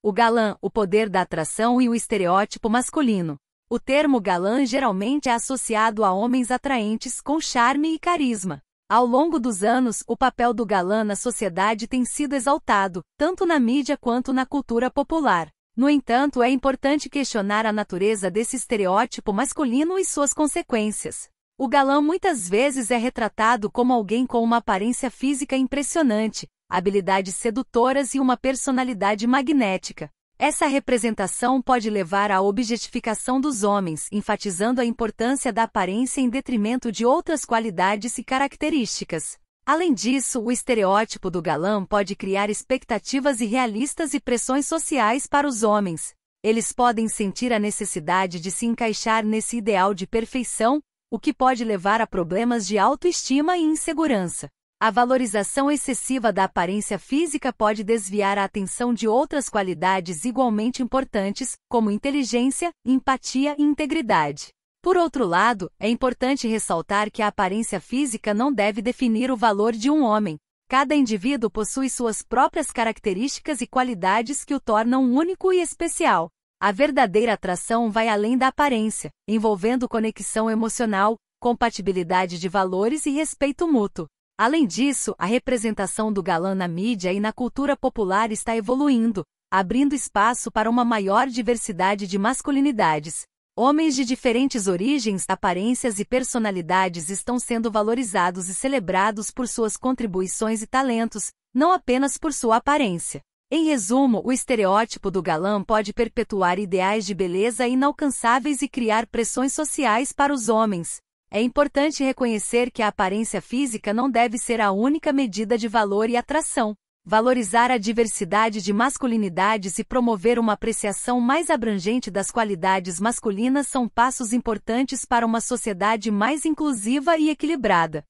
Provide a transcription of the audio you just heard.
O galã, o poder da atração e o estereótipo masculino. O termo galã geralmente é associado a homens atraentes com charme e carisma. Ao longo dos anos, o papel do galã na sociedade tem sido exaltado, tanto na mídia quanto na cultura popular. No entanto, é importante questionar a natureza desse estereótipo masculino e suas consequências. O galã muitas vezes é retratado como alguém com uma aparência física impressionante, habilidades sedutoras e uma personalidade magnética. Essa representação pode levar à objetificação dos homens, enfatizando a importância da aparência em detrimento de outras qualidades e características. Além disso, o estereótipo do galã pode criar expectativas irrealistas e pressões sociais para os homens. Eles podem sentir a necessidade de se encaixar nesse ideal de perfeição, o que pode levar a problemas de autoestima e insegurança. A valorização excessiva da aparência física pode desviar a atenção de outras qualidades igualmente importantes, como inteligência, empatia e integridade. Por outro lado, é importante ressaltar que a aparência física não deve definir o valor de um homem. Cada indivíduo possui suas próprias características e qualidades que o tornam único e especial. A verdadeira atração vai além da aparência, envolvendo conexão emocional, compatibilidade de valores e respeito mútuo. Além disso, a representação do galã na mídia e na cultura popular está evoluindo, abrindo espaço para uma maior diversidade de masculinidades. Homens de diferentes origens, aparências e personalidades estão sendo valorizados e celebrados por suas contribuições e talentos, não apenas por sua aparência. Em resumo, o estereótipo do galã pode perpetuar ideais de beleza inalcançáveis e criar pressões sociais para os homens, é importante reconhecer que a aparência física não deve ser a única medida de valor e atração. Valorizar a diversidade de masculinidades e promover uma apreciação mais abrangente das qualidades masculinas são passos importantes para uma sociedade mais inclusiva e equilibrada.